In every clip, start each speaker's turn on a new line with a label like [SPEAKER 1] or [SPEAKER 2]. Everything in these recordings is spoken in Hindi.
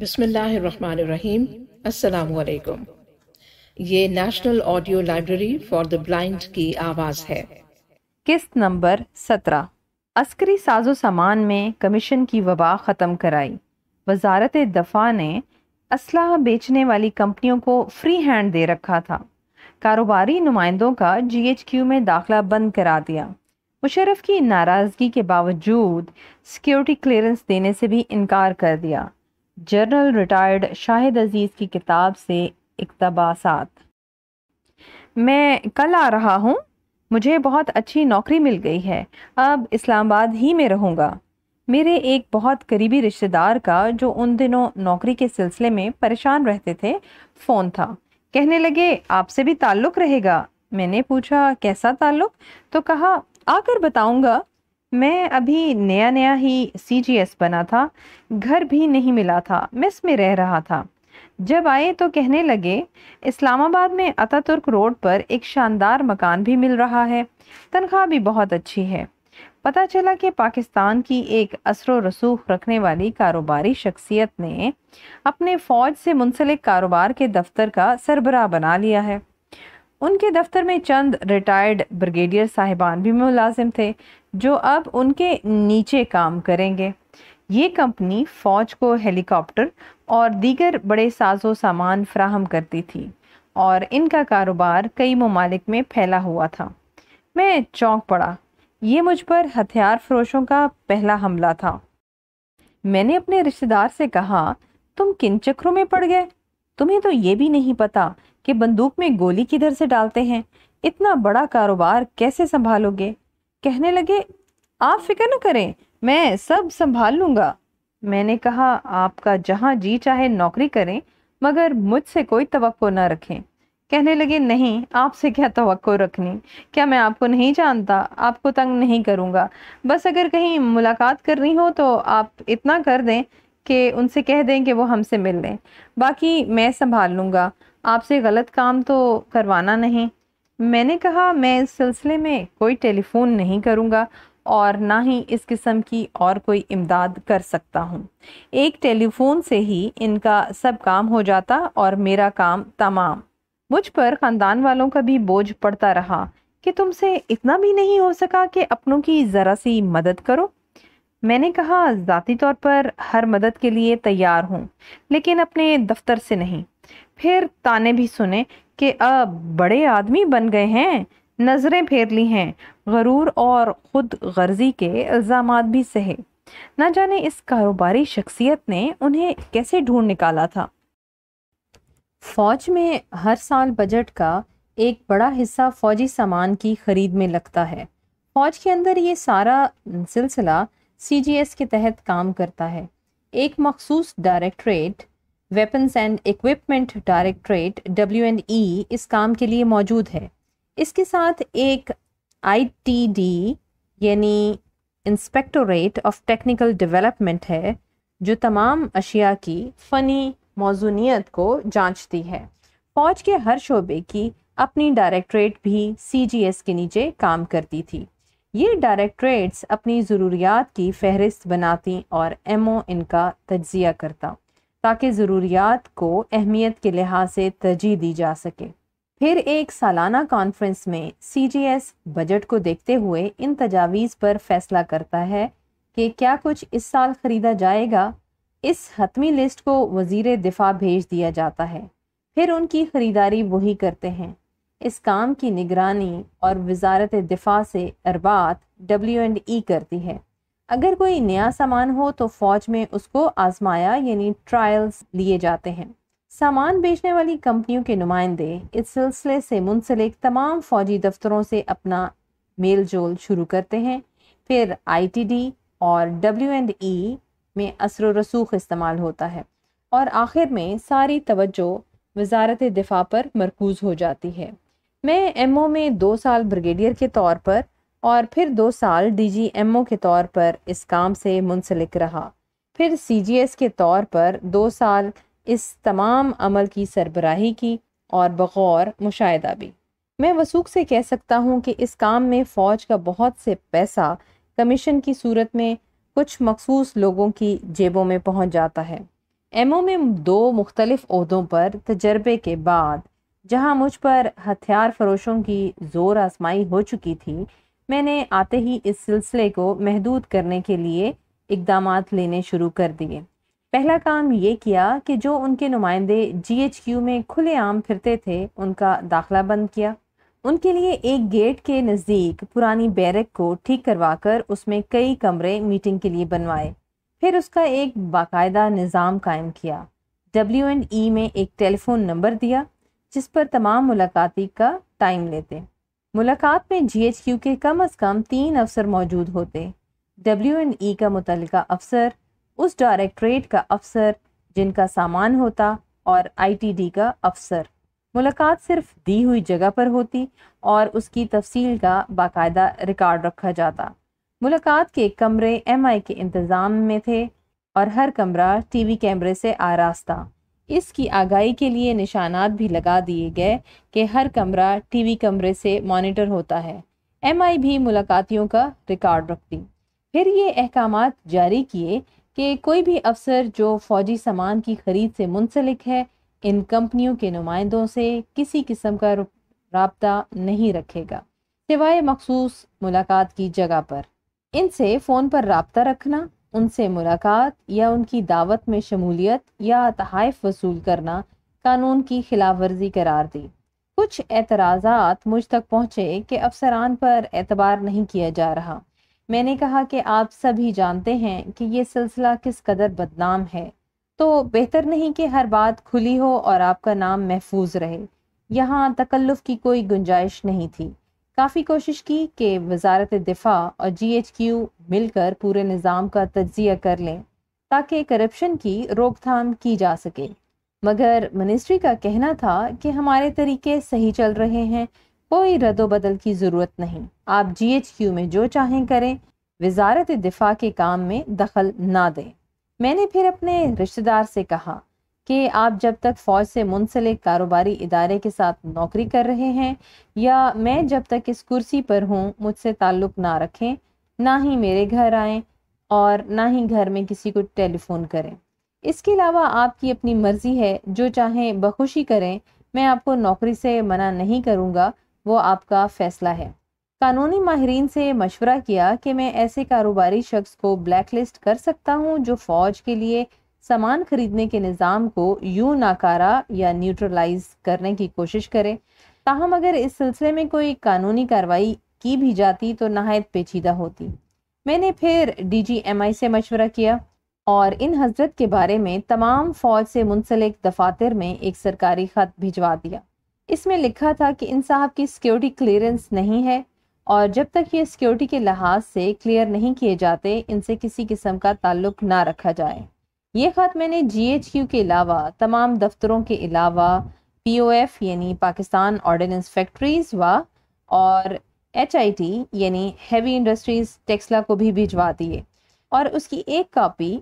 [SPEAKER 1] बिसमीम असलकुम ये national audio library for the blind की आवाज़ है किस्त नंबर सत्रह अस्करी साजो सामान में कमीशन की वबा ख़त्म कराई वजारत दफ़ा ने असलाह बेचने वाली कंपनियों को फ्री हैंड दे रखा था कारोबारी नुमाइंदों का जीएचक्यू में दाखला बंद करा दिया मुशरफ की नाराज़गी के बावजूद सिक्योरिटी क्लियरेंस देने से भी इनकार कर दिया जर्नल रिटायर्ड शाहिद अजीज़ की किताब से इकतबासात मैं कल आ रहा हूँ मुझे बहुत अच्छी नौकरी मिल गई है अब इस्लामाबाद ही में रहूँगा मेरे एक बहुत करीबी रिश्तेदार का जो उन दिनों नौकरी के सिलसिले में परेशान रहते थे फ़ोन था कहने लगे आपसे भी ताल्लुक़ रहेगा मैंने पूछा कैसा ताल्लुक़ तो कहा आकर बताऊँगा मैं अभी नया नया ही सी बना था घर भी नहीं मिला था मिस में रह रहा था जब आए तो कहने लगे इस्लामाबाद में अतातुर्क रोड पर एक शानदार मकान भी मिल रहा है तनख्वाह भी बहुत अच्छी है पता चला कि पाकिस्तान की एक असर रसूख रखने वाली कारोबारी शख्सियत ने अपने फ़ौज से मुंसलिक कारोबार के दफ्तर का सरबराह बना लिया है उनके दफ्तर में चंद रिटायर्ड ब्रिगेडियर साहिबान भी मुलाजिम थे जो अब उनके नीचे काम करेंगे ये कंपनी फ़ौज को हेलीकॉप्टर और दीगर बड़े साजो सामान फ्राहम करती थी और इनका कारोबार कई ममालिक में फैला हुआ था मैं चौंक पड़ा ये मुझ पर हथियार फरोशों का पहला हमला था मैंने अपने रिश्तेदार से कहा तुम किन चक्रों में पड़ गए तुम्हें तो ये भी नहीं पता कि बंदूक में गोली किधर से डालते हैं इतना बड़ा कारोबार कैसे संभालोगे कहने लगे आप फिक्र न करें मैं सब संभाल लूँगा मैंने कहा आपका जहाँ जी चाहे नौकरी करें मगर मुझसे कोई तवक्को ना रखें कहने लगे नहीं आपसे क्या तो रखनी क्या मैं आपको नहीं जानता आपको तंग नहीं करूँगा बस अगर कहीं मुलाकात करनी हो तो आप इतना कर दें कि उनसे कह दें कि वो हमसे मिल लें बाकी मैं संभाल लूँगा आपसे गलत काम तो करवाना नहीं मैंने कहा मैं इस सिलसिले में कोई टेलीफोन नहीं करूँगा और ना ही इस किस्म की और कोई इमदाद कर सकता हूँ एक टेलीफोन से ही इनका सब काम हो जाता और मेरा काम तमाम मुझ पर ख़ानदान वालों का भी बोझ पड़ता रहा कि तुमसे इतना भी नहीं हो सका कि अपनों की ज़रा सी मदद करो मैंने कहा ज़ाती तौर पर हर मदद के लिए तैयार हूँ लेकिन अपने दफ्तर से नहीं फिर ताने भी सुने कि अब बड़े आदमी बन गए हैं नज़रें फेर ली हैं गरूर और ख़ुद गर्जी के इल्ज़ाम भी सहे ना जाने इस कारोबारी शख्सियत ने उन्हें कैसे ढूंढ निकाला था फौज में हर साल बजट का एक बड़ा हिस्सा फौजी सामान की खरीद में लगता है फौज के अंदर ये सारा सिलसिला सी के तहत काम करता है एक मखसूस directorate weapons and equipment directorate W and E इस काम के लिए मौजूद है इसके साथ एक आई टी डी यानी इंस्पेक्टोरेट ऑफ टेक्निकल डेवलपमेंट है जो तमाम अशिया की फ़नी मौजूनीत को जांचती है फौज के हर शोबे की अपनी डायरेक्टरेट भी सी जी एस के नीचे काम करती थी ये डायरेक्टरेट्स अपनी ज़रूरियात की फहरिस्त बनाती और एम ओ इनका तजिया करता ताकि ज़रूरियात को अहमियत के लिहाज से तरजीह दी जा सके फिर एक सालाना कॉन्फ्रेंस में सी जी एस बजट को देखते हुए इन तजावीज़ पर फैसला करता है कि क्या कुछ इस साल ख़रीदा जाएगा इस हतमी लिस्ट को वजीर दिफा भेज दिया जाता है फिर उनकी ख़रीदारी वही करते हैं इस काम की निगरानी और वजारत दिफा से अरबात डब्ल्यू एंड ई e करती है अगर कोई नया सामान हो तो फौज में उसको आजमाया यानी ट्रायल्स लिए जाते हैं सामान बेचने वाली कंपनियों के नुमाइंदे इस सिलसिले से मुंसलिक तमाम फौजी दफ्तरों से अपना मेल जोल शुरू करते हैं फिर आईटीडी और डब्ल्यू एंड ई में असर रसूख इस्तेमाल होता है और आखिर में सारी तवज्जो वजारत दिफा पर मरकूज़ हो जाती है मैं एम ओ में दो साल ब्रिगेडियर के तौर पर और फिर दो साल डीजीएमओ के तौर पर इस काम से मुंसलिक रहा फिर सीजीएस के तौर पर दो साल इस तमाम अमल की सरबराही की और बगौर मुशाहिदा भी मैं वसूख से कह सकता हूँ कि इस काम में फ़ौज का बहुत से पैसा कमीशन की सूरत में कुछ मखसूस लोगों की जेबों में पहुँच जाता है एमओ में दो मुख्तलिफ अहदों पर तजर्बे के बाद जहाँ मुझ पर हथियार फरोशों की ज़ोर आजमाई हो चुकी थी मैंने आते ही इस सिलसिले को महदूद करने के लिए इकदाम लेने शुरू कर दिए पहला काम ये किया कि जो उनके नुमाइंदे जीएचक्यू में खुलेआम फिरते थे उनका दाखिला बंद किया उनके लिए एक गेट के नज़दीक पुरानी बैरक को ठीक करवा कर उसमें कई कमरे मीटिंग के लिए बनवाए फिर उसका एक बाकायदा निज़ाम कायम किया डब्ल्यू एंड ई में एक टेलीफोन नंबर दिया जिस पर तमाम मुलाकाती का टाइम लेते मुलाकात में जीएचक्यू के कम अज कम तीन अफसर मौजूद होते डब्ल्यू एंड ई का मुतलका अफसर उस डायरेक्टरेट का अफसर जिनका सामान होता और आईटीडी का अफसर मुलाकात सिर्फ दी हुई जगह पर होती और उसकी तफसील का बाकायदा रिकॉर्ड रखा जाता मुलाकात के कमरे एमआई के इंतज़ाम में थे और हर कमरा टीवी कैमरे से आरास्ता इसकी आगाही के लिए निशानात भी लगा दिए गए कि हर कमरा टीवी कमरे से मॉनिटर होता है एम आई भी मुलाकातियों का रिकॉर्ड रखती फिर ये अहकाम जारी किए कि कोई भी अफसर जो फौजी सामान की खरीद से मुंसलिक है इन कंपनियों के नुमाइंदों से किसी किस्म का रबता नहीं रखेगा सिवाय मखसूस मुलाकात की जगह पर इनसे फ़ोन पर रबता रखना उनसे मुलाकात या उनकी दावत में शमूलियत या तहफ़ वसूल करना कानून की खिलाफ वर्जी करार दी कुछ एतराज़ात मुझ तक पहुँचे कि अफसरान पर एतबार नहीं किया जा रहा मैंने कहा कि आप सभी जानते हैं कि ये सिलसिला किस कदर बदनाम है तो बेहतर नहीं कि हर बात खुली हो और आपका नाम महफूज रहे यहाँ तकल्लुफ़ की कोई गुंजाइश नहीं थी काफ़ी कोशिश की कि वजारत दिफा और जी एच क्यू मिलकर पूरे निज़ाम का तजिया कर लें ताकि करप्शन की रोकथाम की जा सके मगर मिनिस्ट्री का कहना था कि हमारे तरीके सही चल रहे हैं कोई रद्दबदल की ज़रूरत नहीं आप जी में जो चाहें करें वजारत दिफा के काम में दखल ना दें मैंने फिर अपने रिश्तेदार से कहा कि आप जब तक फ़ौज से मुंसलिक कारोबारी इदारे के साथ नौकरी कर रहे हैं या मैं जब तक इस कुर्सी पर हूँ मुझसे ताल्लुक़ ना रखें ना ही मेरे घर आएँ और ना ही घर में किसी को टेलीफोन करें इसके अलावा आपकी अपनी मर्ज़ी है जो चाहें बखुशी करें मैं आपको नौकरी से मना नहीं करूँगा वो आपका फ़ैसला है कानूनी माहरीन से मशवरा किया कि मैं ऐसे कारोबारी शख्स को ब्लैकलिस्ट कर सकता हूँ जो फ़ौज के लिए सामान खरीदने के निज़ाम को यूँ नाकारा या न्यूट्रलाइज करने की कोशिश करें ताहम अगर इस सिलसिले में कोई कानूनी कार्रवाई की भी जाती तो नहायत पेचीदा होती मैंने फिर डीजीएमआई से मशवरा किया और इन हजरत के बारे में तमाम फौज से मुंसलिक दफातर में एक सरकारी ख़त भिजवा दिया इसमें लिखा था कि इन साहब की सिक्योरिटी क्लियरेंस नहीं है और जब तक ये सिक्योरिटी के लिहाज से क्लियर नहीं किए जाते इनसे किसी किस्म का ताल्लुक ना रखा जाए ये ख़त मैंने जीएचक्यू के अलावा तमाम दफ्तरों के अलावा एफ यानी पाकिस्तान ऑर्डिनेंस फैक्ट्रीज़ व और एच यानी हैवी इंडस्ट्रीज़ टेक्सला को भी भिजवा दिए और उसकी एक कापी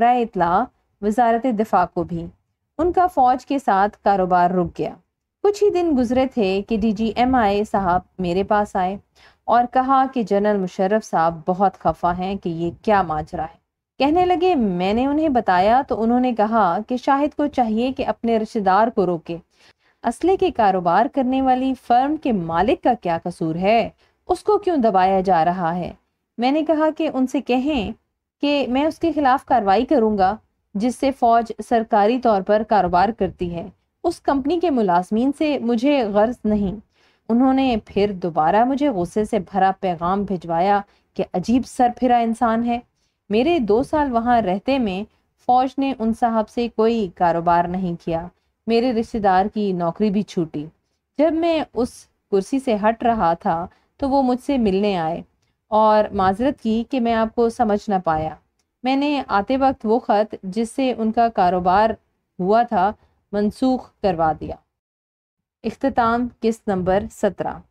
[SPEAKER 1] बर इतला वजारत दिफा को भी उनका फ़ौज के साथ कारोबार रुक गया कुछ ही दिन गुजरे थे कि डी जी एम आई साहब मेरे पास आए और कहा कि जनरल मुशर्रफ साहब बहुत खफा हैं कि ये क्या माजरा है कहने लगे मैंने उन्हें बताया तो उन्होंने कहा कि शाहिद को चाहिए कि अपने रिश्तेदार को रोके असले के कारोबार करने वाली फर्म के मालिक का क्या कसूर है उसको क्यों दबाया जा रहा है मैंने कहा कि उनसे कहें कि मैं उसके खिलाफ कार्रवाई करूंगा जिससे फौज सरकारी तौर पर कारोबार करती है उस कंपनी के मुलाजमीन से मुझे गर्ज नहीं उन्होंने फिर दोबारा मुझे गुस्से से भरा पैगाम भिजवाया कि अजीब सर फिरा इंसान है मेरे दो साल वहाँ रहते में फ़ौज ने उन साहब से कोई कारोबार नहीं किया मेरे रिश्तेदार की नौकरी भी छूटी जब मैं उस कुर्सी से हट रहा था तो वो मुझसे मिलने आए और माजरत की कि मैं आपको समझ ना पाया मैंने आते वक्त वो ख़त जिससे उनका कारोबार हुआ था मनसूख करवा दिया अख्ताम किस्त नंबर सत्रह